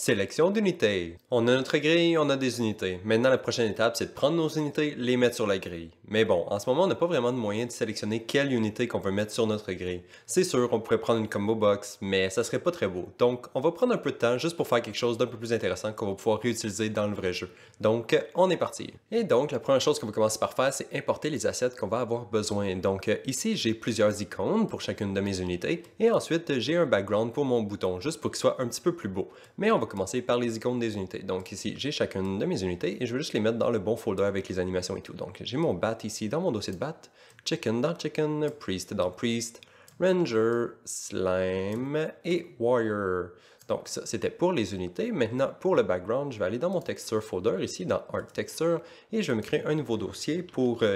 Sélection d'unités. On a notre grille, on a des unités. Maintenant, la prochaine étape, c'est de prendre nos unités, les mettre sur la grille. Mais bon, en ce moment, on n'a pas vraiment de moyen de sélectionner quelle unité qu'on veut mettre sur notre grille. C'est sûr, on pourrait prendre une combo box, mais ça serait pas très beau. Donc, on va prendre un peu de temps juste pour faire quelque chose d'un peu plus intéressant qu'on va pouvoir réutiliser dans le vrai jeu. Donc, on est parti. Et donc, la première chose qu'on va commencer par faire, c'est importer les assets qu'on va avoir besoin. Donc, ici, j'ai plusieurs icônes pour chacune de mes unités, et ensuite, j'ai un background pour mon bouton, juste pour qu'il soit un petit peu plus beau. Mais on va commencer par les icônes des unités. Donc ici, j'ai chacune de mes unités et je vais juste les mettre dans le bon folder avec les animations et tout. Donc j'ai mon bat ici dans mon dossier de bat, chicken dans chicken, priest dans priest, ranger, slime et warrior. Donc, ça, c'était pour les unités. Maintenant, pour le background, je vais aller dans mon texture folder ici, dans Art Texture, et je vais me créer un nouveau dossier pour UI.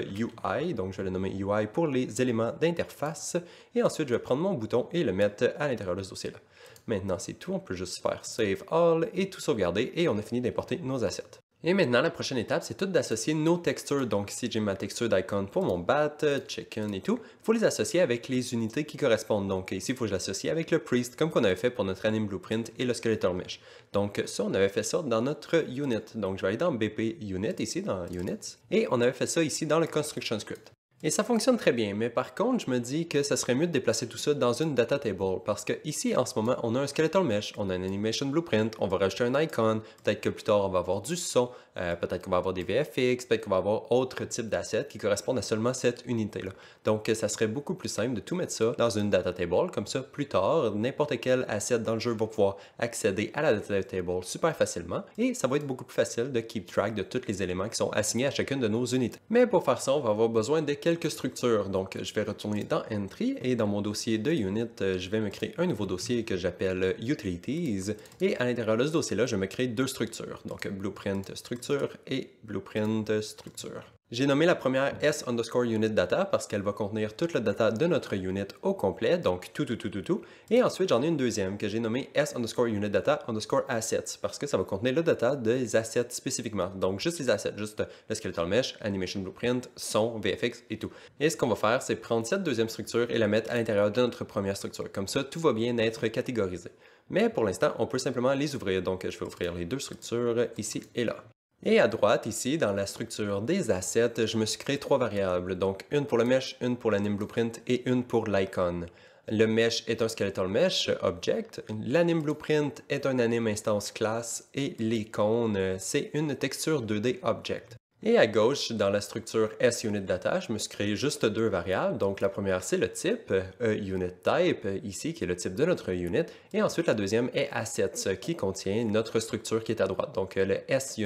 Euh, Donc, je vais le nommer UI pour les éléments d'interface. Et ensuite, je vais prendre mon bouton et le mettre à l'intérieur de ce dossier-là. Maintenant, c'est tout. On peut juste faire Save All et tout sauvegarder. Et on a fini d'importer nos assets. Et maintenant, la prochaine étape, c'est tout d'associer nos textures. Donc ici, j'ai ma texture d'icon pour mon bat, euh, chicken et tout. Il faut les associer avec les unités qui correspondent. Donc ici, il faut que je l'associe avec le priest, comme qu'on avait fait pour notre anime blueprint et le skeleton mesh. Donc ça, on avait fait ça dans notre unit. Donc je vais aller dans BP unit ici, dans units. Et on avait fait ça ici dans le construction script. Et ça fonctionne très bien, mais par contre, je me dis que ça serait mieux de déplacer tout ça dans une data table, parce que ici, en ce moment, on a un skeletal mesh, on a un animation blueprint, on va rajouter un icon, peut-être que plus tard, on va avoir du son, euh, peut-être qu'on va avoir des VFX, peut-être qu'on va avoir autre type d'assets qui correspondent à seulement cette unité-là. Donc, ça serait beaucoup plus simple de tout mettre ça dans une data table, comme ça, plus tard, n'importe quel asset dans le jeu va pouvoir accéder à la data table super facilement, et ça va être beaucoup plus facile de keep track de tous les éléments qui sont assignés à chacune de nos unités. Mais pour faire ça, on va avoir besoin de quelques structures. Donc, je vais retourner dans Entry et dans mon dossier de unit, euh, je vais me créer un nouveau dossier que j'appelle Utilities. Et à l'intérieur de ce dossier-là, je me crée deux structures. Donc, Blueprint Structure et Blueprint Structure. J'ai nommé la première S underscore unit data parce qu'elle va contenir toute la data de notre unit au complet, donc tout, tout, tout, tout, tout. Et ensuite, j'en ai une deuxième que j'ai nommée S underscore unit data underscore assets parce que ça va contenir le data des assets spécifiquement. Donc juste les assets, juste le skeletal mesh, animation blueprint, son, VFX et tout. Et ce qu'on va faire, c'est prendre cette deuxième structure et la mettre à l'intérieur de notre première structure. Comme ça, tout va bien être catégorisé. Mais pour l'instant, on peut simplement les ouvrir. Donc je vais ouvrir les deux structures ici et là. Et à droite, ici, dans la structure des assets, je me suis créé trois variables, donc une pour le mesh, une pour l'anime blueprint et une pour l'icône. Le mesh est un skeletal mesh object, l'anime blueprint est un anime instance class et l'icône, c'est une texture 2D object. Et à gauche, dans la structure SUnitData, je me suis créé juste deux variables. Donc la première, c'est le type, euh, unittype euh, ici, qui est le type de notre unit. Et ensuite, la deuxième est Assets, euh, qui contient notre structure qui est à droite. Donc le s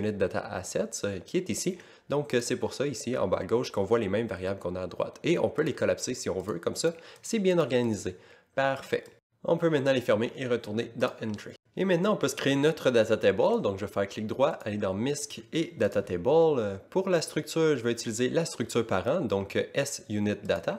qui est ici. Donc, c'est pour ça, ici, en bas à gauche, qu'on voit les mêmes variables qu'on a à droite. Et on peut les collapser si on veut, comme ça, c'est bien organisé. Parfait. On peut maintenant les fermer et retourner dans Entry. Et maintenant, on peut se créer notre data table. Donc, je vais faire clic droit, aller dans MISC et data table. Euh, pour la structure, je vais utiliser la structure parent, donc euh, S unit data.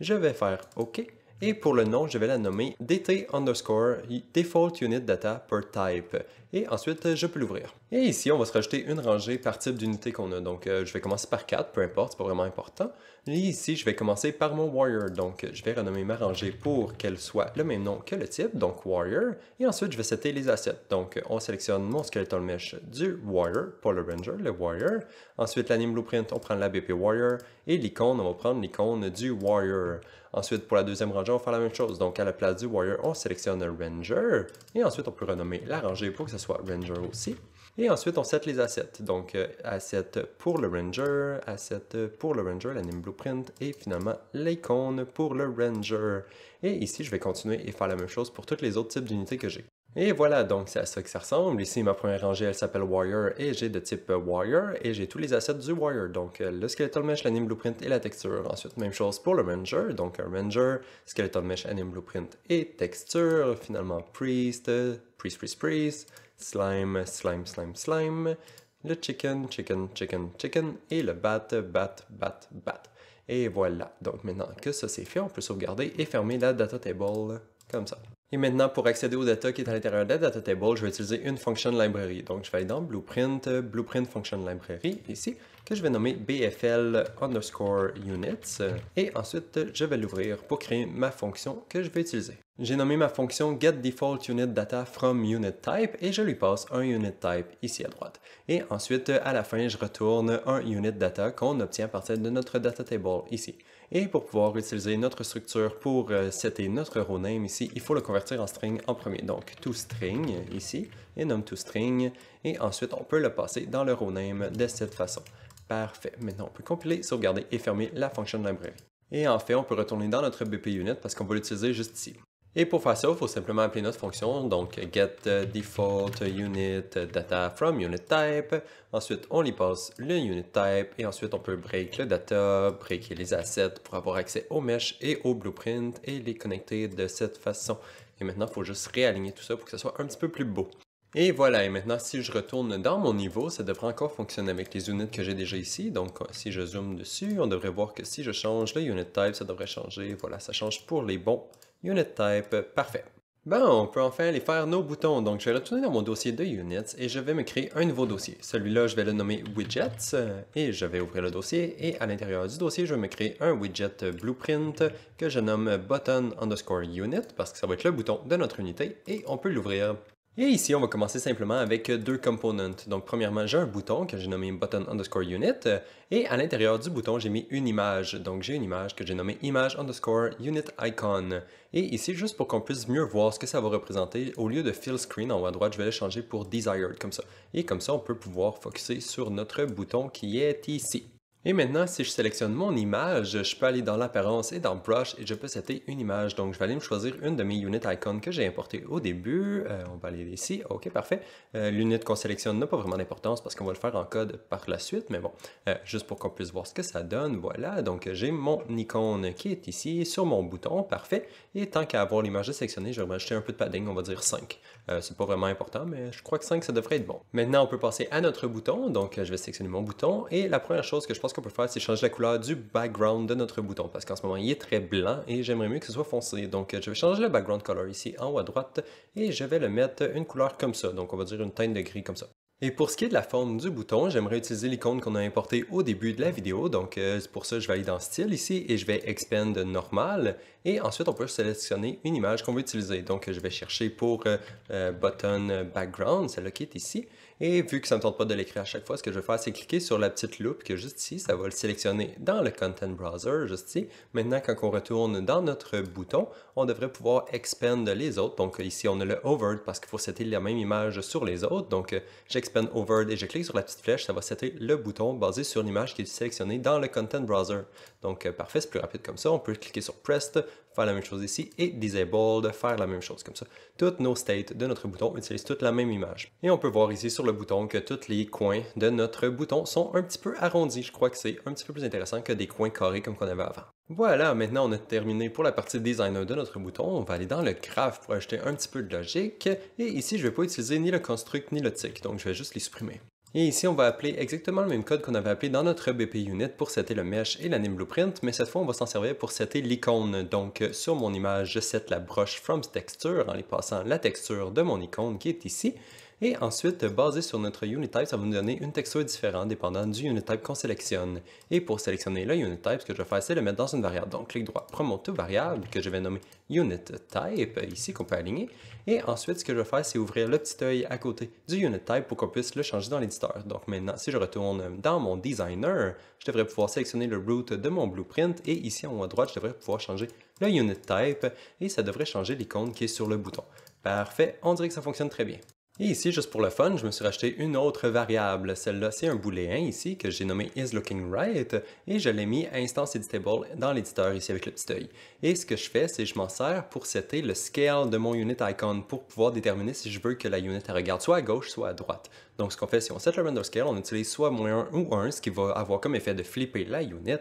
Je vais faire OK. Et pour le nom, je vais la nommer DT underscore default unit data per type. Et ensuite, euh, je peux l'ouvrir. Et ici, on va se rajouter une rangée par type d'unité qu'on a. Donc, euh, je vais commencer par 4, peu importe, c'est pas vraiment important. ici, je vais commencer par mon warrior. Donc, je vais renommer ma rangée pour qu'elle soit le même nom que le type, donc warrior. Et ensuite, je vais setter les assets. Donc, on sélectionne mon skeleton mesh du warrior pour le ranger, le warrior. Ensuite, l'anime blueprint, on prend la BP warrior. Et l'icône, on va prendre l'icône du warrior. Ensuite, pour la deuxième rangée, on va faire la même chose. Donc, à la place du Warrior, on sélectionne Ranger. Et ensuite, on peut renommer la rangée pour que ce soit Ranger aussi. Et ensuite, on set les assets. Donc, euh, asset pour le Ranger, asset pour le Ranger, la blueprint et finalement l'icône pour le Ranger. Et ici, je vais continuer et faire la même chose pour tous les autres types d'unités que j'ai. Et voilà, donc c'est à ça que ça ressemble. Ici, ma première rangée, elle s'appelle Warrior et j'ai de type euh, Warrior et j'ai tous les assets du Warrior. Donc euh, le Skeletal Mesh, l'Anime Blueprint et la texture. Ensuite, même chose pour le Ranger. Donc un Ranger, Skeletal Mesh, Anime Blueprint et texture. Finalement, Priest, Priest, Priest, Priest, Slime, Slime, Slime, Slime, le Chicken, Chicken, Chicken, Chicken et le Bat, Bat, Bat, Bat. Et voilà. Donc maintenant que ça c'est fait, on peut sauvegarder et fermer la data table comme ça. Et maintenant, pour accéder aux data qui est à l'intérieur de la data table, je vais utiliser une function library. Donc, je vais aller dans Blueprint, Blueprint function library, ici, que je vais nommer BFL underscore units. Et ensuite, je vais l'ouvrir pour créer ma fonction que je vais utiliser. J'ai nommé ma fonction GetDefaultUnitDataFromUnitType from et je lui passe un unit type ici à droite. Et ensuite, à la fin, je retourne un unit data qu'on obtient à partir de notre data table ici. Et pour pouvoir utiliser notre structure pour euh, setter notre row ici, il faut le convertir en string en premier. Donc toString ici, et nomme toString, et ensuite on peut le passer dans le row de cette façon. Parfait. Maintenant, on peut compiler, sauvegarder et fermer la fonction de librairie. Et en fait, on peut retourner dans notre BP unit parce qu'on va l'utiliser juste ici. Et pour faire ça, il faut simplement appeler notre fonction, donc get euh, default unit data from unit type. Ensuite, on y passe le unit type et ensuite on peut break le data, break » les assets pour avoir accès aux meshes et aux blueprints et les connecter de cette façon. Et maintenant, il faut juste réaligner tout ça pour que ce soit un petit peu plus beau. Et voilà, et maintenant si je retourne dans mon niveau, ça devrait encore fonctionner avec les units que j'ai déjà ici. Donc si je zoome dessus, on devrait voir que si je change le unit type, ça devrait changer. Voilà, ça change pour les bons Unit type, parfait. Bon, on peut enfin aller faire nos boutons. Donc, je vais retourner dans mon dossier de units et je vais me créer un nouveau dossier. Celui-là, je vais le nommer widgets euh, et je vais ouvrir le dossier. Et à l'intérieur du dossier, je vais me créer un widget blueprint que je nomme button underscore unit parce que ça va être le bouton de notre unité et on peut l'ouvrir. Et ici, on va commencer simplement avec euh, deux components. Donc, premièrement, j'ai un bouton que j'ai nommé button underscore unit. Euh, et à l'intérieur du bouton, j'ai mis une image. Donc, j'ai une image que j'ai nommée image underscore unit icon. Et ici, juste pour qu'on puisse mieux voir ce que ça va représenter, au lieu de fill screen en haut à droite, je vais le changer pour desired comme ça. Et comme ça, on peut pouvoir focuser sur notre bouton qui est ici. Et maintenant, si je sélectionne mon image, je peux aller dans l'apparence et dans Brush et je peux setter une image. Donc, je vais aller me choisir une de mes unit icons que j'ai importé au début. Euh, on va aller ici. OK, parfait. Euh, l'unit qu'on sélectionne n'a pas vraiment d'importance parce qu'on va le faire en code par la suite. Mais bon, euh, juste pour qu'on puisse voir ce que ça donne. Voilà, donc j'ai mon icône qui est ici sur mon bouton. Parfait. Et tant qu'à avoir l'image sélectionnée, je vais rajouter un peu de padding. On va dire 5. Euh, c'est pas vraiment important, mais je crois que ça devrait être bon. Maintenant, on peut passer à notre bouton. Donc, euh, je vais sélectionner mon bouton. Et la première chose que je pense qu'on peut faire, c'est changer la couleur du background de notre bouton. Parce qu'en ce moment, il est très blanc et j'aimerais mieux que ce soit foncé. Donc, euh, je vais changer le background color ici en haut à droite et je vais le mettre une couleur comme ça. Donc, on va dire une teinte de gris comme ça. Et pour ce qui est de la forme du bouton, j'aimerais utiliser l'icône qu'on a importée au début de la vidéo. Donc euh, pour ça, je vais aller dans Style ici et je vais Expand Normal. Et ensuite, on peut sélectionner une image qu'on veut utiliser. Donc je vais chercher pour euh, euh, Button Background, celle-là qui est ici. Et vu que ça ne me tente pas de l'écrire à chaque fois, ce que je vais faire, c'est cliquer sur la petite loupe que juste ici, ça va le sélectionner dans le Content Browser, juste ici. Maintenant, quand on retourne dans notre bouton, on devrait pouvoir expand les autres. Donc ici, on a le Overd parce qu'il faut setter la même image sur les autres. Donc euh, j'expand Overd et je clique sur la petite flèche, ça va setter le bouton basé sur l'image qui est sélectionnée dans le Content Browser. Donc euh, parfait, c'est plus rapide comme ça. On peut cliquer sur Prest, faire la même chose ici et disable de faire la même chose comme ça. Toutes nos states de notre bouton utilisent toute la même image. Et on peut voir ici sur le bouton que tous les coins de notre bouton sont un petit peu arrondis. Je crois que c'est un petit peu plus intéressant que des coins carrés comme qu'on avait avant. Voilà, maintenant on a terminé pour la partie designer de notre bouton. On va aller dans le graph pour ajouter un petit peu de logique. Et ici, je ne vais pas utiliser ni le construct ni le tick, donc je vais juste les supprimer. Et ici, on va appeler exactement le même code qu'on avait appelé dans notre BP Unit pour setter le mesh et l'anime blueprint, mais cette fois, on va s'en servir pour setter l'icône. Donc, euh, sur mon image, je set la broche from texture en lui passant la texture de mon icône qui est ici. Et ensuite, basé sur notre unit type, ça va nous donner une texture différente dépendant du unit type qu'on sélectionne. Et pour sélectionner le unit type, ce que je vais faire, c'est le mettre dans une variable. Donc, clic droit, mon to variable, que je vais nommer unit type, ici, qu'on peut aligner. Et ensuite, ce que je vais faire, c'est ouvrir le petit œil à côté du unit type pour qu'on puisse le changer dans l'éditeur. Donc maintenant, si je retourne dans mon designer, je devrais pouvoir sélectionner le root de mon blueprint et ici en haut à droite, je devrais pouvoir changer le unit type et ça devrait changer l'icône qui est sur le bouton. Parfait, on dirait que ça fonctionne très bien. Et ici, juste pour le fun, je me suis racheté une autre variable. Celle-là, c'est un booléen hein, ici que j'ai nommé isLookingRight et je l'ai mis instance editable dans l'éditeur ici avec le petit œil. Et ce que je fais, c'est que je m'en sers pour setter le scale de mon unit icon pour pouvoir déterminer si je veux que la unit regarde soit à gauche, soit à droite. Donc ce qu'on fait, si on set le render scale, on utilise soit moins 1 ou 1, ce qui va avoir comme effet de flipper la unit.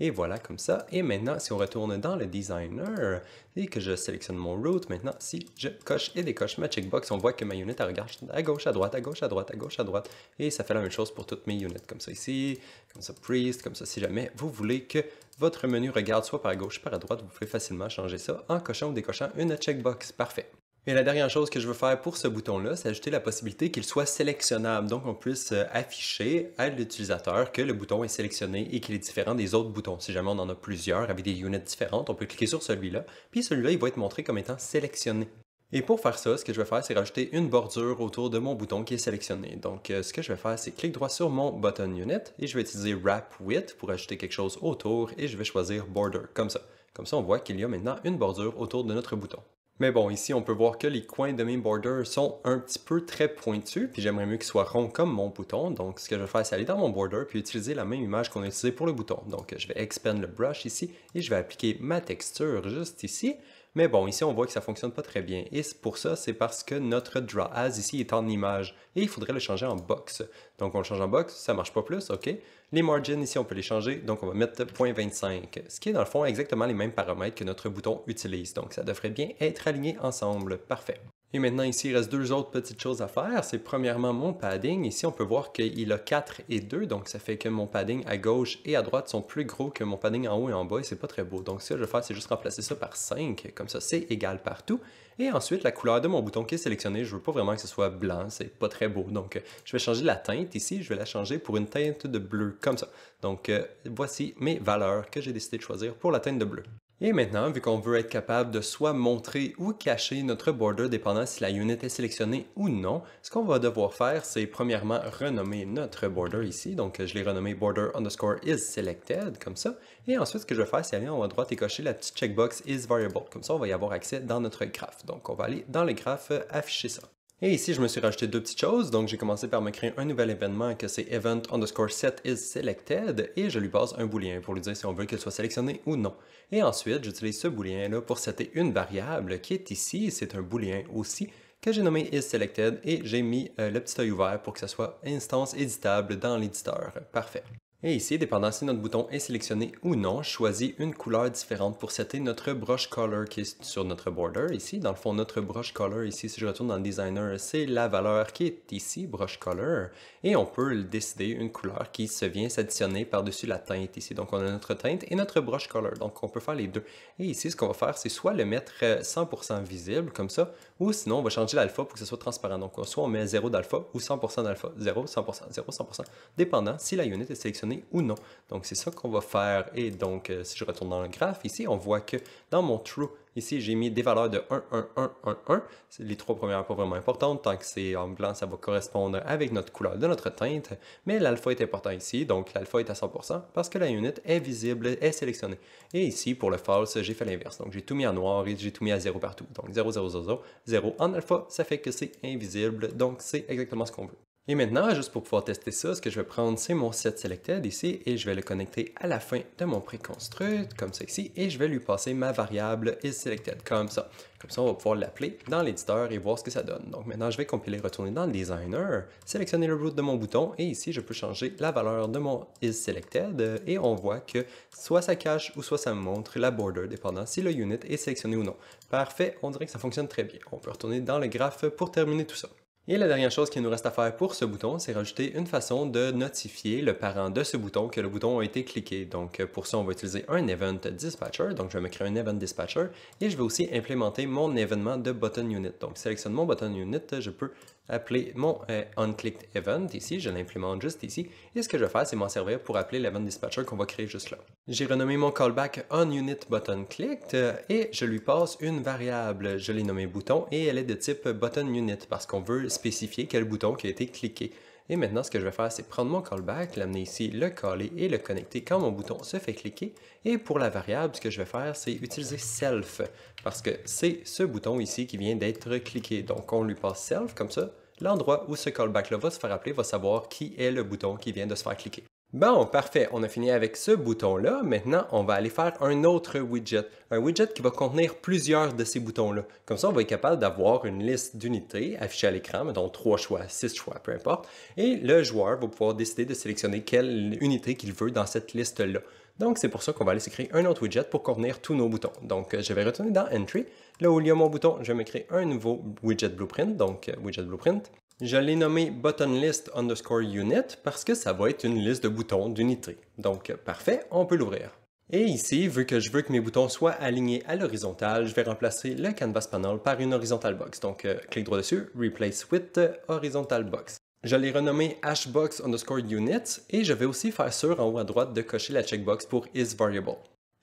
Et voilà comme ça. Et maintenant, si on retourne dans le designer, que je sélectionne mon route, maintenant, si je coche et décoche ma checkbox, on voit que ma unit, regarde à gauche, à droite, à gauche, à droite, à gauche, à droite. Et ça fait la même chose pour toutes mes units, comme ça ici, comme ça priest, comme ça si jamais vous voulez que votre menu regarde soit par à gauche, par à droite, vous pouvez facilement changer ça en cochant ou décochant une checkbox. Parfait. Et la dernière chose que je veux faire pour ce bouton-là, c'est ajouter la possibilité qu'il soit sélectionnable, donc on puisse euh, afficher à l'utilisateur que le bouton est sélectionné et qu'il est différent des autres boutons. Si jamais on en a plusieurs avec des units différentes, on peut cliquer sur celui-là, puis celui-là, il va être montré comme étant sélectionné. Et pour faire ça, ce que je vais faire, c'est rajouter une bordure autour de mon bouton qui est sélectionné. Donc, euh, ce que je vais faire, c'est clic droit sur mon button unit et je vais utiliser wrap width pour ajouter quelque chose autour et je vais choisir border, comme ça. Comme ça, on voit qu'il y a maintenant une bordure autour de notre bouton. Mais bon, ici, on peut voir que les coins de mes borders sont un petit peu très pointus, puis j'aimerais mieux qu'ils soient ronds comme mon bouton. Donc, ce que je vais faire, c'est aller dans mon border, puis utiliser la même image qu'on a utilisée pour le bouton. Donc, je vais expand le brush ici, et je vais appliquer ma texture juste ici. Mais bon, ici, on voit que ça fonctionne pas très bien. Et pour ça, c'est parce que notre draw as ici est en image et il faudrait le changer en box. Donc, on le change en box, ça marche pas plus, OK. Les margins ici, on peut les changer, donc on va mettre 0.25, ce qui est dans le fond exactement les mêmes paramètres que notre bouton utilise. Donc, ça devrait bien être aligné ensemble. Parfait. Et maintenant, ici, il reste deux autres petites choses à faire. C'est premièrement mon padding. Ici, on peut voir qu'il a 4 et 2, donc ça fait que mon padding à gauche et à droite sont plus gros que mon padding en haut et en bas, et c'est pas très beau. Donc, ce que je vais faire, c'est juste remplacer ça par 5, comme ça, c'est égal partout. Et ensuite, la couleur de mon bouton qui est sélectionné, je veux pas vraiment que ce soit blanc, c'est pas très beau. Donc, je vais changer la teinte ici, je vais la changer pour une teinte de bleu, comme ça. Donc, euh, voici mes valeurs que j'ai décidé de choisir pour la teinte de bleu. Et maintenant, vu qu'on veut être capable de soit montrer ou cacher notre border dépendant si la unit est sélectionnée ou non, ce qu'on va devoir faire, c'est premièrement renommer notre border ici. Donc, je l'ai renommé border underscore is selected, comme ça. Et ensuite, ce que je vais faire, c'est aller en haut à droite et cocher la petite checkbox is variable. Comme ça, on va y avoir accès dans notre graphe. Donc, on va aller dans le graphe afficher ça. Et ici, je me suis rajouté deux petites choses. Donc, j'ai commencé par me créer un nouvel événement que c'est event underscore set is selected et je lui passe un boolien pour lui dire si on veut qu'il soit sélectionné ou non. Et ensuite, j'utilise ce boolean-là pour setter une variable qui est ici. C'est un boolien aussi que j'ai nommé is selected et j'ai mis euh, le petit œil ouvert pour que ça soit instance éditable dans l'éditeur. Parfait. Et ici, dépendant si notre bouton est sélectionné ou non, je une couleur différente pour setter notre brush color qui est sur notre border ici. Dans le fond, notre brush color ici, si je retourne dans le designer, c'est la valeur qui est ici, brush color. Et on peut décider une couleur qui se vient s'additionner par-dessus la teinte ici. Donc on a notre teinte et notre brush color. Donc on peut faire les deux. Et ici, ce qu'on va faire, c'est soit le mettre 100% euh, visible comme ça, ou sinon on va changer l'alpha pour que ce soit transparent. Donc soit on met 0 d'alpha ou 100% d'alpha. 0, 100%, 0, 100%, dépendant si la unit est sélectionnée ou non. Donc, c'est ça qu'on va faire. Et donc, euh, si je retourne dans le graphe, ici, on voit que dans mon true, ici, j'ai mis des valeurs de 1, 1, 1, 1, 1. Les trois premières pas vraiment importantes. Tant que c'est en blanc, ça va correspondre avec notre couleur de notre teinte. Mais l'alpha est important ici, donc l'alpha est à 100% parce que la unit est visible, est sélectionnée. Et ici, pour le false, j'ai fait l'inverse. Donc, j'ai tout mis en noir et j'ai tout mis à 0 partout. Donc, 0, 0, 0, 0, 0 en alpha, ça fait que c'est invisible. Donc, c'est exactement ce qu'on veut. Et maintenant, juste pour pouvoir tester ça, ce que je vais prendre, c'est mon set selected ici et je vais le connecter à la fin de mon préconstruit, comme ça ici, et je vais lui passer ma variable isSelected, comme ça. Comme ça, on va pouvoir l'appeler dans l'éditeur et voir ce que ça donne. Donc maintenant, je vais compiler, retourner dans le designer, sélectionner le root de mon bouton et ici, je peux changer la valeur de mon isSelected et on voit que soit ça cache ou soit ça montre la border, dépendant si le unit est sélectionné ou non. Parfait, on dirait que ça fonctionne très bien. On peut retourner dans le graphe pour terminer tout ça. Et la dernière chose qu'il nous reste à faire pour ce bouton, c'est rajouter une façon de notifier le parent de ce bouton que le bouton a été cliqué. Donc pour ça, on va utiliser un Event Dispatcher. Donc je vais me créer un Event Dispatcher et je vais aussi implémenter mon événement de Button Unit. Donc sélectionne mon Button Unit, je peux appeler mon unclicked euh, event ici, je l'implémente juste ici, et ce que je vais faire, c'est m'en servir pour appeler l'event dispatcher qu'on va créer juste là. J'ai renommé mon callback onUnitButtonClicked euh, et je lui passe une variable. Je l'ai nommé bouton et elle est de type buttonUnit parce qu'on veut spécifier quel bouton qui a été cliqué. Et maintenant, ce que je vais faire, c'est prendre mon callback, l'amener ici, le coller et le connecter quand mon bouton se fait cliquer. Et pour la variable, ce que je vais faire, c'est utiliser self, parce que c'est ce bouton ici qui vient d'être cliqué. Donc, on lui passe self, comme ça, l'endroit où ce callback-là va se faire appeler va savoir qui est le bouton qui vient de se faire cliquer. Bon, parfait, on a fini avec ce bouton-là. Maintenant, on va aller faire un autre widget. Un widget qui va contenir plusieurs de ces boutons-là. Comme ça, on va être capable d'avoir une liste d'unités affichées à l'écran, dont trois choix, six choix, peu importe. Et le joueur va pouvoir décider de sélectionner quelle unité qu'il veut dans cette liste-là. Donc, c'est pour ça qu'on va aller se créer un autre widget pour contenir tous nos boutons. Donc, euh, je vais retourner dans Entry. Là où il y mon bouton, je vais me créer un nouveau widget blueprint, donc euh, widget blueprint. Je l'ai nommé buttonList underscore unit parce que ça va être une liste de boutons d'unité. Donc, euh, parfait, on peut l'ouvrir. Et ici, vu que je veux que mes boutons soient alignés à l'horizontale, je vais remplacer le canvas panel par une horizontal box. Donc, clique droit dessus, replace with horizontal box. Je l'ai renommé hashbox underscore unit » et je vais aussi faire sûr en haut à droite de cocher la checkbox pour is variable.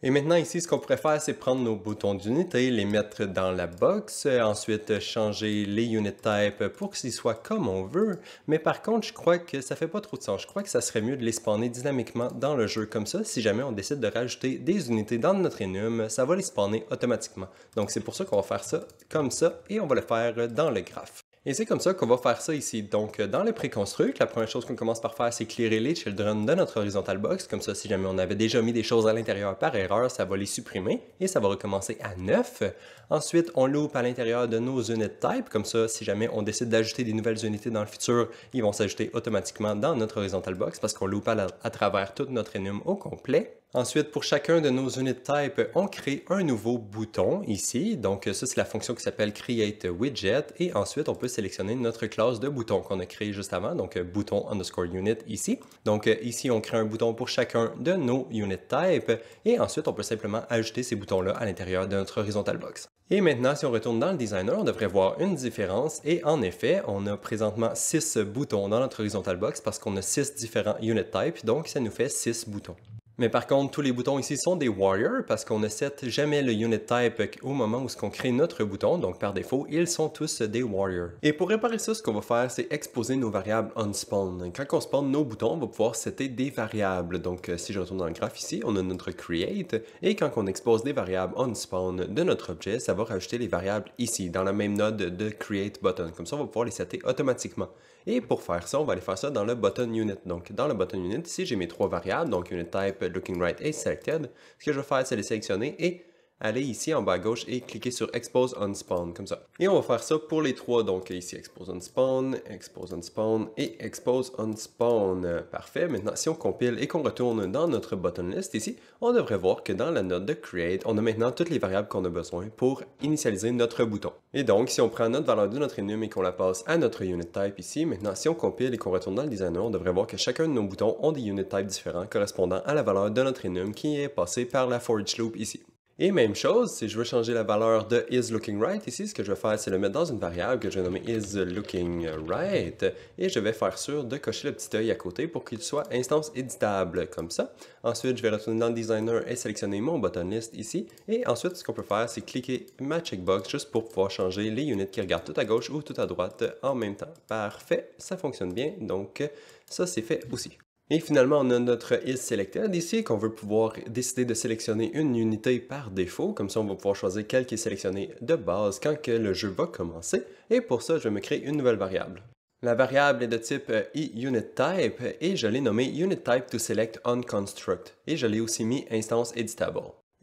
Et maintenant ici, ce qu'on pourrait faire, c'est prendre nos boutons d'unité, les mettre dans la box, ensuite changer les unit types pour qu'ils soient comme on veut. Mais par contre, je crois que ça fait pas trop de sens. Je crois que ça serait mieux de les spawner dynamiquement dans le jeu. Comme ça, si jamais on décide de rajouter des unités dans notre enum, ça va les spawner automatiquement. Donc c'est pour ça qu'on va faire ça comme ça et on va le faire dans le graphe. Et c'est comme ça qu'on va faire ça ici. Donc, euh, dans le préconstruct, la première chose qu'on commence par faire, c'est clearer les children de notre horizontal box. Comme ça, si jamais on avait déjà mis des choses à l'intérieur par erreur, ça va les supprimer et ça va recommencer à 9. Ensuite, on loupe à l'intérieur de nos unit type. Comme ça, si jamais on décide d'ajouter des nouvelles unités dans le futur, ils vont s'ajouter automatiquement dans notre horizontal box parce qu'on loupe à, à travers toute notre enum au complet. Ensuite, pour chacun de nos unit type, on crée un nouveau bouton ici. Donc ça, c'est la fonction qui s'appelle Create Widget Et ensuite, on peut sélectionner notre classe de bouton qu'on a créé juste avant. Donc euh, bouton underscore unit ici. Donc euh, ici, on crée un bouton pour chacun de nos unit type. Et ensuite, on peut simplement ajouter ces boutons-là à l'intérieur de notre horizontal box. Et maintenant, si on retourne dans le designer, on devrait voir une différence. Et en effet, on a présentement 6 boutons dans notre horizontal box parce qu'on a 6 différents unit types. Donc ça nous fait 6 boutons. Mais par contre, tous les boutons ici sont des warriors parce qu'on ne set jamais le unit type au moment où on crée notre bouton, donc par défaut, ils sont tous des warriors. Et pour réparer ça, ce qu'on va faire, c'est exposer nos variables on-spawn. Quand on spawn nos boutons, on va pouvoir setter des variables. Donc euh, si je retourne dans le graphe ici, on a notre create, et quand on expose des variables on-spawn de notre objet, ça va rajouter les variables ici, dans la même node de create button. Comme ça, on va pouvoir les setter automatiquement. Et pour faire ça, on va aller faire ça dans le button unit. Donc dans le button unit, ici j'ai mes trois variables, donc unit type, looking right et selected. Ce que je vais faire, c'est les sélectionner et allez ici en bas à gauche et cliquez sur Expose on spawn comme ça. Et on va faire ça pour les trois, donc ici Expose spawn, Expose spawn et Expose on spawn. Parfait, maintenant si on compile et qu'on retourne dans notre button list ici, on devrait voir que dans la note de Create, on a maintenant toutes les variables qu'on a besoin pour initialiser notre bouton. Et donc, si on prend notre valeur de notre enum et qu'on la passe à notre unit type ici, maintenant si on compile et qu'on retourne dans le designer, on devrait voir que chacun de nos boutons ont des unit types différents correspondant à la valeur de notre enum qui est passée par la forage loop ici. Et même chose, si je veux changer la valeur de is looking right, ici, ce que je vais faire, c'est le mettre dans une variable que je vais nommer is looking right, et je vais faire sûr de cocher le petit œil à côté pour qu'il soit instance éditable, comme ça. Ensuite, je vais retourner dans le designer et sélectionner mon button list ici, et ensuite, ce qu'on peut faire, c'est cliquer ma checkbox juste pour pouvoir changer les units qui regardent tout à gauche ou tout à droite en même temps. Parfait, ça fonctionne bien, donc ça c'est fait aussi. Et finalement, on a notre is ici qu'on veut pouvoir décider de sélectionner une unité par défaut. Comme ça, on va pouvoir choisir quelle qui est sélectionnée de base quand que le jeu va commencer. Et pour ça, je vais me créer une nouvelle variable. La variable est de type eUnitType euh, et je l'ai nommée unitTypeToSelectOnConstruct. to select on construct. Et je l'ai aussi mis instance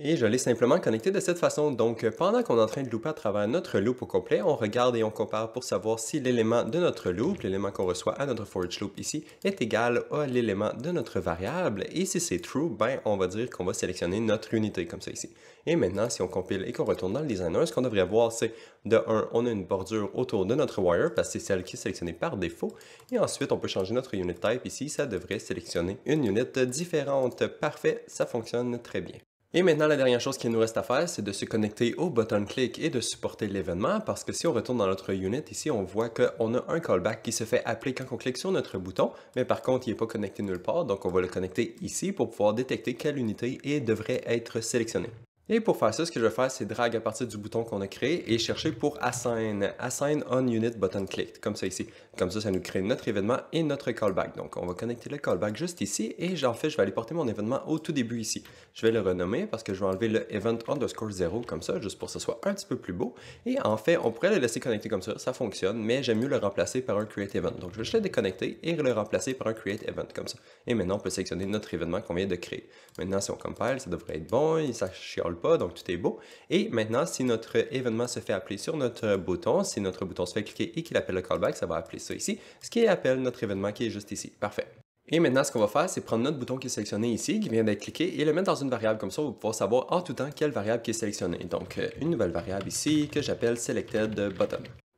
et je l'ai simplement connecté de cette façon. Donc, euh, pendant qu'on est en train de louper à travers notre loop au complet, on regarde et on compare pour savoir si l'élément de notre loop, l'élément qu'on reçoit à notre for loop ici, est égal à l'élément de notre variable. Et si c'est true, ben, on va dire qu'on va sélectionner notre unité comme ça ici. Et maintenant, si on compile et qu'on retourne dans le designer, ce qu'on devrait voir, c'est de 1, on a une bordure autour de notre wire parce que c'est celle qui est sélectionnée par défaut. Et ensuite, on peut changer notre unit type ici. Ça devrait sélectionner une unit différente. Parfait, ça fonctionne très bien. Et maintenant, la dernière chose qu'il nous reste à faire, c'est de se connecter au button click et de supporter l'événement parce que si on retourne dans notre unit, ici, on voit qu'on a un callback qui se fait appeler quand on clique sur notre bouton, mais par contre, il n'est pas connecté nulle part, donc on va le connecter ici pour pouvoir détecter quelle unité devrait être sélectionnée. Et pour faire ça, ce que je vais faire, c'est drag à partir du bouton qu'on a créé et chercher pour Assign, Assign on Unit Button Clicked, comme ça ici. Comme ça, ça nous crée notre événement et notre callback. Donc, on va connecter le callback juste ici et j'en fais, je vais aller porter mon événement au tout début ici. Je vais le renommer parce que je vais enlever le event underscore 0 comme ça, juste pour que ce soit un petit peu plus beau. Et en fait, on pourrait le laisser connecter comme ça, ça fonctionne, mais j'aime mieux le remplacer par un create event. Donc, je vais juste le déconnecter et le remplacer par un create event comme ça. Et maintenant, on peut sélectionner notre événement qu'on vient de créer. Maintenant, si on compile, ça devrait être bon, ça pas, donc tout est beau. Et maintenant, si notre événement se fait appeler sur notre bouton, si notre bouton se fait cliquer et qu'il appelle le callback, ça va appeler ça ici, ce qui appelle notre événement qui est juste ici. Parfait. Et maintenant, ce qu'on va faire, c'est prendre notre bouton qui est sélectionné ici, qui vient d'être cliqué, et le mettre dans une variable. Comme ça, pour savoir en tout temps quelle variable qui est sélectionnée. Donc, euh, une nouvelle variable ici que j'appelle selected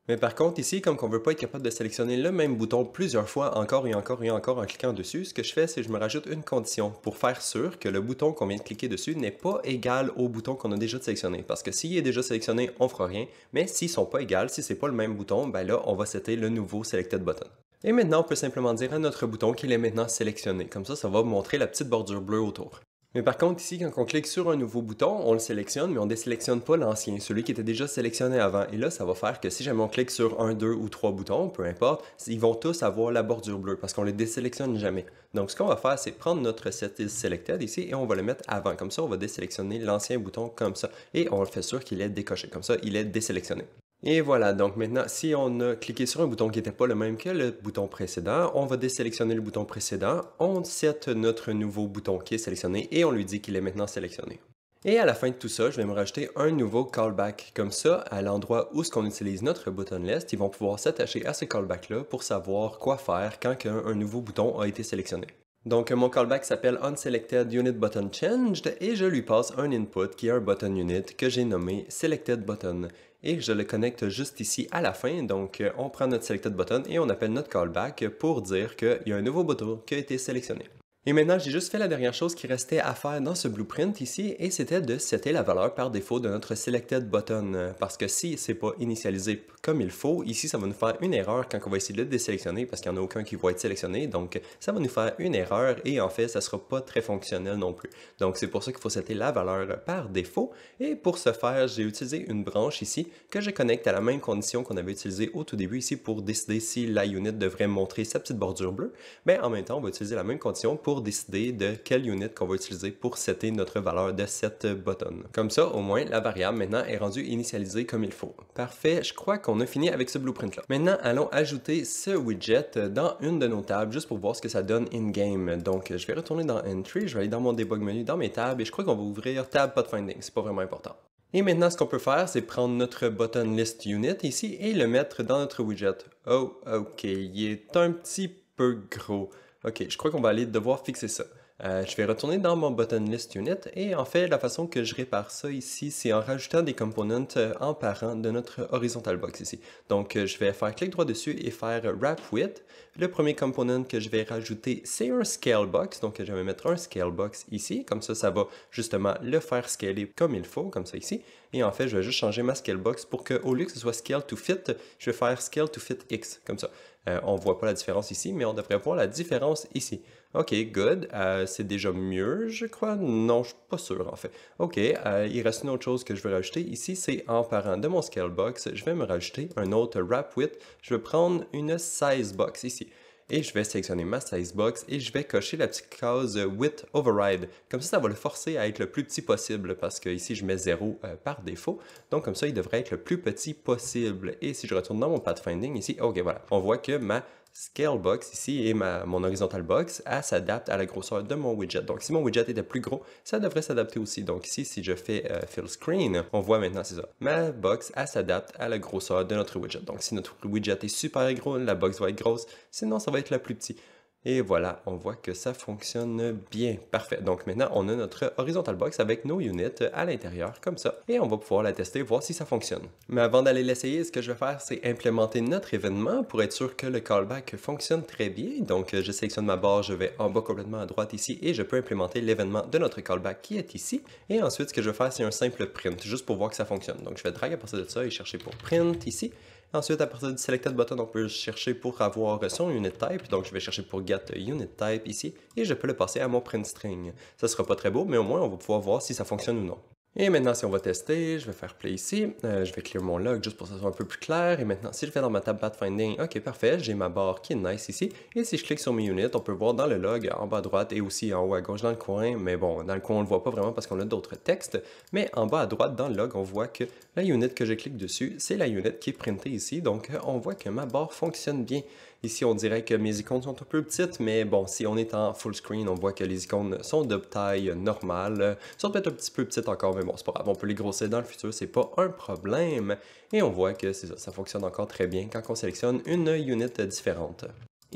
mais par contre, ici, comme qu'on veut pas être capable de sélectionner le même bouton plusieurs fois, encore et encore et encore en cliquant dessus, ce que je fais, c'est que je me rajoute une condition pour faire sûr que le bouton qu'on vient de cliquer dessus n'est pas égal au bouton qu'on a déjà sélectionné. Parce que s'il est déjà sélectionné, on fera rien, mais s'ils sont pas égales, si c'est pas le même bouton, ben là, on va setter le nouveau Selected Button. Et maintenant, on peut simplement dire à notre bouton qu'il est maintenant sélectionné. Comme ça, ça va montrer la petite bordure bleue autour. Mais par contre, ici, quand on clique sur un nouveau bouton, on le sélectionne, mais on ne désélectionne pas l'ancien, celui qui était déjà sélectionné avant. Et là, ça va faire que si jamais on clique sur un, deux ou trois boutons, peu importe, ils vont tous avoir la bordure bleue parce qu'on ne les désélectionne jamais. Donc, ce qu'on va faire, c'est prendre notre Set Selected ici et on va le mettre avant. Comme ça, on va désélectionner l'ancien bouton comme ça. Et on le fait sûr qu'il est décoché. Comme ça, il est désélectionné. Et voilà, donc maintenant, si on a cliqué sur un bouton qui n'était pas le même que le bouton précédent, on va désélectionner le bouton précédent, on set notre nouveau bouton qui est sélectionné et on lui dit qu'il est maintenant sélectionné. Et à la fin de tout ça, je vais me rajouter un nouveau callback. Comme ça, à l'endroit où ce qu'on utilise notre button list, ils vont pouvoir s'attacher à ce callback-là pour savoir quoi faire quand un, nouveau bouton a été sélectionné. Donc mon callback s'appelle unselected unit button changed et je lui passe un input qui est un button unit que j'ai nommé selected button et je le connecte juste ici à la fin. Donc, euh, on prend notre selected button et on appelle notre callback pour dire qu'il y a un nouveau bouton qui a été sélectionné. Et maintenant, j'ai juste fait la dernière chose qui restait à faire dans ce blueprint ici, et c'était de setter la valeur par défaut de notre selected button. Parce que si c'est pas initialisé comme il faut, ici, ça va nous faire une erreur quand on va essayer de le désélectionner, parce qu'il n'y en a aucun qui va être sélectionné. Donc, ça va nous faire une erreur, et en fait, ça sera pas très fonctionnel non plus. Donc, c'est pour ça qu'il faut setter la valeur par défaut. Et pour ce faire, j'ai utilisé une branche ici que je connecte à la même condition qu'on avait utilisée au tout début ici pour décider si la unit devrait montrer sa petite bordure bleue. Mais en même temps, on va utiliser la même condition pour décider de quelle unit qu'on va utiliser pour setter notre valeur de cette button. Comme ça, au moins, la variable maintenant est rendue initialisée comme il faut. Parfait, je crois qu'on a fini avec ce blueprint-là. Maintenant, allons ajouter ce widget dans une de nos tables juste pour voir ce que ça donne in-game. Donc, je vais retourner dans Entry, je vais aller dans mon debug menu, dans mes tables, et je crois qu'on va ouvrir Tab Pathfinding, c'est pas vraiment important. Et maintenant, ce qu'on peut faire, c'est prendre notre button list unit ici et le mettre dans notre widget. Oh, ok, il est un petit peu gros. OK, je crois qu'on va aller devoir fixer ça. Euh, je vais retourner dans mon button list unit et en fait la façon que je répare ça ici c'est en rajoutant des components euh, en parent de notre horizontal box ici. Donc euh, je vais faire clic droit dessus et faire wrap width. Le premier component que je vais rajouter c'est un scale box donc je vais mettre un scale box ici comme ça ça va justement le faire scaler comme il faut comme ça ici et en fait je vais juste changer ma scale box pour que lieu que ce soit scale to fit je vais faire scale to fit x comme ça. Euh, on ne voit pas la différence ici, mais on devrait voir la différence ici. OK, good. Euh, c'est déjà mieux, je crois. Non, je suis pas sûr, en fait. OK, euh, il reste une autre chose que je veux rajouter. Ici, c'est en parant de mon scale box, je vais me rajouter un autre wrap width. Je vais prendre une size box ici et je vais sélectionner ma size box et je vais cocher la petite case width override. Comme ça, ça va le forcer à être le plus petit possible parce que ici je mets 0 euh, par défaut. Donc comme ça, il devrait être le plus petit possible. Et si je retourne dans mon pathfinding ici, ok voilà, on voit que ma scale box ici et mon horizontal box, elle s'adapte à la grosseur de mon widget. Donc si mon widget était plus gros, ça devrait s'adapter aussi. Donc ici, si je fais euh, fill screen, on voit maintenant, c'est ça. Ma box, elle s'adapte à la grosseur de notre widget. Donc si notre widget est super gros, la box va être grosse. Sinon, ça va être la plus petite. Et voilà, on voit que ça fonctionne bien. Parfait. Donc maintenant, on a notre horizontal box avec nos units à l'intérieur, comme ça. Et on va pouvoir la tester, voir si ça fonctionne. Mais avant d'aller l'essayer, ce que je vais faire, c'est implémenter notre événement pour être sûr que le callback fonctionne très bien. Donc, je sélectionne ma barre, je vais en bas complètement à droite ici et je peux implémenter l'événement de notre callback qui est ici. Et ensuite, ce que je vais faire, c'est un simple print, juste pour voir que ça fonctionne. Donc, je vais drag à partir de ça et chercher pour print ici. Ensuite, à partir du selected button, on peut chercher pour avoir son unit type. Donc, je vais chercher pour get unit type ici et je peux le passer à mon print string. Ça sera pas très beau, mais au moins, on va pouvoir voir si ça fonctionne ou non. Et maintenant, si on va tester, je vais faire play ici. Euh, je vais clear mon log juste pour que ça soit un peu plus clair. Et maintenant, si je vais dans ma table Pathfinding, ok, parfait, j'ai ma barre qui est nice ici. Et si je clique sur mes units, on peut voir dans le log en bas à droite et aussi en haut à gauche dans le coin. Mais bon, dans le coin, on le voit pas vraiment parce qu'on a d'autres textes. Mais en bas à droite dans le log, on voit que la unit que je clique dessus, c'est la unit qui est printée ici. Donc, on voit que ma barre fonctionne bien. Ici, on dirait que mes icônes sont un peu petites, mais bon, si on est en full screen, on voit que les icônes sont de taille normale. Elles sont peut-être un petit peu petites encore, mais bon, c'est pas grave. On peut les grossir dans le futur, c'est pas un problème. Et on voit que ça, ça fonctionne encore très bien quand on sélectionne une unit différente.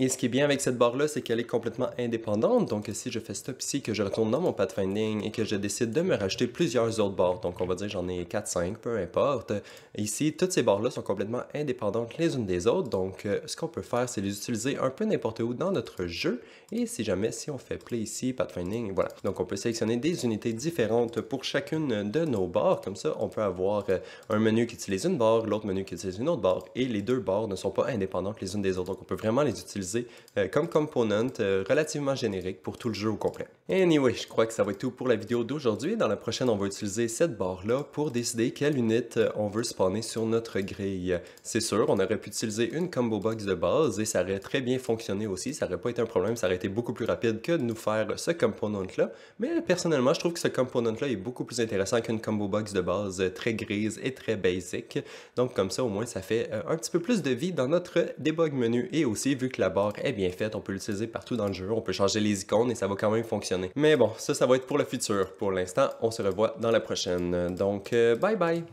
Et ce qui est bien avec cette barre-là, c'est qu'elle est complètement indépendante. Donc si je fais stop ici, que je retourne dans mon pathfinding et que je décide de me rajouter plusieurs autres barres, donc on va dire j'en ai 4, 5, peu importe. Ici, toutes ces barres-là sont complètement indépendantes les unes des autres. Donc euh, ce qu'on peut faire, c'est les utiliser un peu n'importe où dans notre jeu. Et si jamais, si on fait play ici, pathfinding, voilà. Donc on peut sélectionner des unités différentes pour chacune de nos barres. Comme ça, on peut avoir euh, un menu qui utilise une barre, l'autre menu qui utilise une autre barre. Et les deux barres ne sont pas indépendantes les unes des autres. Donc on peut vraiment les utiliser euh, comme component euh, relativement générique pour tout le jeu au complet. Anyway, je crois que ça va être tout pour la vidéo d'aujourd'hui. Dans la prochaine, on va utiliser cette barre-là pour décider quelle unit euh, on veut spawner sur notre grille. C'est sûr, on aurait pu utiliser une combo box de base et ça aurait très bien fonctionné aussi. Ça aurait pas été un problème, ça aurait été beaucoup plus rapide que de nous faire ce component-là. Mais personnellement, je trouve que ce component-là est beaucoup plus intéressant qu'une combo box de base très grise et très basic. Donc comme ça, au moins, ça fait un petit peu plus de vie dans notre debug menu. Et aussi, vu que la est bien faite, on peut l'utiliser partout dans le jeu, on peut changer les icônes et ça va quand même fonctionner. Mais bon, ça, ça va être pour le futur. Pour l'instant, on se revoit dans la prochaine. Donc, euh, bye bye!